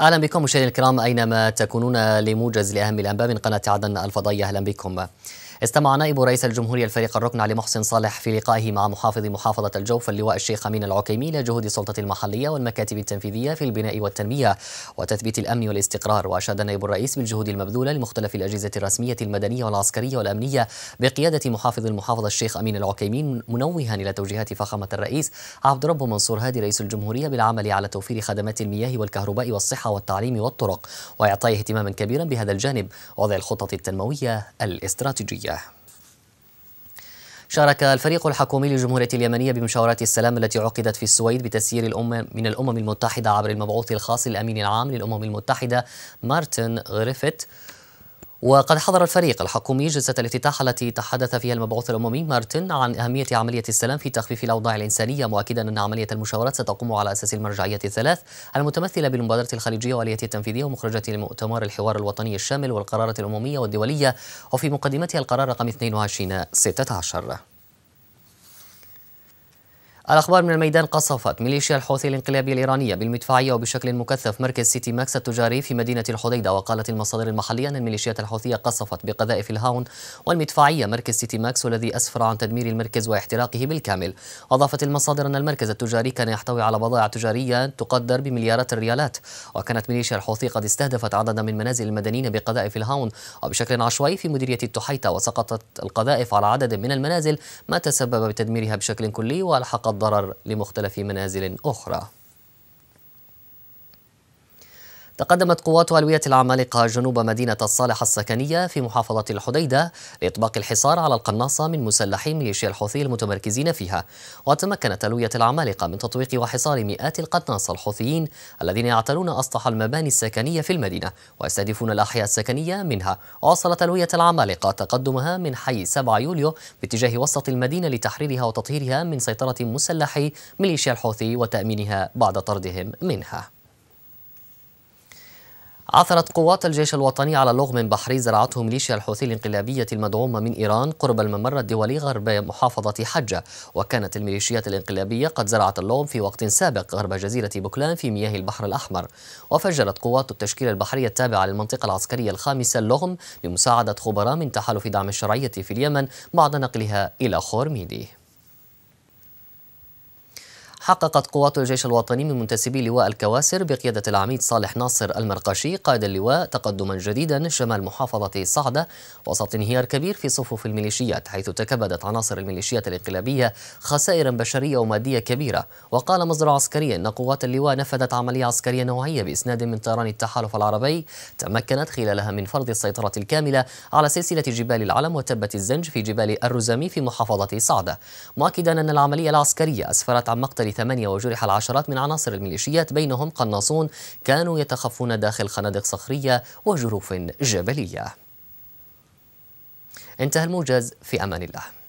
اهلا بكم مشاهدينا الكرام اينما تكونون لموجز لاهم الانباء من قناه عدن الفضائيه اهلا بكم. استمع نائب رئيس الجمهورية الفريق الركن علي محسن صالح في لقائه مع محافظ محافظة الجوف اللواء الشيخ أمين العكيمي إلى جهود السلطة المحلية والمكاتب التنفيذية في البناء والتنمية وتثبيت الأمن والاستقرار وأشاد نائب الرئيس بالجهود المبذولة لمختلف الأجهزة الرسمية المدنية والعسكرية والأمنية بقيادة محافظ المحافظة الشيخ أمين العكيمي منوها إلى توجيهات فخامة الرئيس عبد رب منصور هادي رئيس الجمهورية بالعمل على توفير خدمات المياه والكهرباء والصحة والتعليم والطرق وإعطاء اهتماما كبيرا بهذا الجانب وضع الخطط التنموية الاستراتيجية الدولية شارك الفريق الحكومي للجمهورية اليمنية بمشاورات السلام التي عقدت في السويد بتسيير الأمم من الأمم المتحدة عبر المبعوث الخاص الأمين العام للأمم المتحدة مارتن غريفيت وقد حضر الفريق الحكومي جلسة الافتتاح التي تحدث فيها المبعوث الأممي مارتن عن أهمية عملية السلام في تخفيف الأوضاع الإنسانية مؤكدا أن عملية المشاورات ستقوم على أساس المرجعية الثلاث المتمثلة بالمبادرة الخليجية والآلية التنفيذية ومخرجة المؤتمر الحوار الوطني الشامل والقرارات الأممية والدولية وفي مقدمتها القرار رقم 22 16 الأخبار من الميدان قصفت ميليشيا الحوثي الانقلابي الإيرانية بالمدفعية وبشكل مكثف مركز سيتي ماكس التجاري في مدينة الحديدة وقالت المصادر المحلية أن الميليشيات الحوثية قصفت بقذائف الهاون والمدفعية مركز سيتي ماكس والذي أسفر عن تدمير المركز واحتراقه بالكامل أضافت المصادر أن المركز التجاري كان يحتوي على بضائع تجارية تقدر بمليارات الريالات وكانت ميليشيا الحوثي قد استهدفت عددا من منازل المدنيين بقذائف الهاون وبشكل عشوائي في مديرية التحيتة وسقطت القذائف على عدد من المنازل ما تسبب بتدميرها بشكل كلي وألحقت الضرر لمختلف منازل أخرى تقدمت قوات ألوية العمالقة جنوب مدينة الصالح السكنية في محافظة الحديدة لإطباق الحصار على القناصة من مسلحي ميليشيا الحوثي المتمركزين فيها وتمكنت ألوية العمالقة من تطويق وحصار مئات القناصة الحوثيين الذين يعتلون أسطح المباني السكنية في المدينة ويستهدفون الأحياء السكنية منها واصلت ألوية العمالقة تقدمها من حي 7 يوليو باتجاه وسط المدينة لتحريرها وتطهيرها من سيطرة مسلحي ميليشيا الحوثي وتأمينها بعد طردهم منها عثرت قوات الجيش الوطني على لغم بحري زرعته ميليشيا الحوثي الانقلابية المدعومة من إيران قرب الممر الدولي غرب محافظة حجة وكانت الميليشيات الانقلابية قد زرعت اللغم في وقت سابق غرب جزيرة بوكلان في مياه البحر الأحمر وفجرت قوات التشكيل البحريه التابعة للمنطقة العسكرية الخامسة اللغم بمساعدة خبراء من تحالف دعم الشرعية في اليمن بعد نقلها إلى خورميدي حققت قوات الجيش الوطني من منتسبي لواء الكواسر بقيادة العميد صالح ناصر المرقشي قائد اللواء تقدما جديدا شمال محافظة صعدة وسط انهيار كبير في صفوف الميليشيات حيث تكبدت عناصر الميليشيات الانقلابية خسائر بشرية ومادية كبيرة وقال مصدر عسكري أن قوات اللواء نفذت عملية عسكرية نوعية بإسناد من طيران التحالف العربي تمكنت خلالها من فرض السيطرة الكاملة على سلسلة جبال العلم وتبة الزنج في جبال الرزامي في محافظة صعدة مؤكدا أن العملية العسكرية أسفرت عن مقتل ثمانية وجرح العشرات من عناصر الميليشيات بينهم قناصون كانوا يتخفون داخل خنادق صخرية وجروف جبلية انتهى الموجز في أمان الله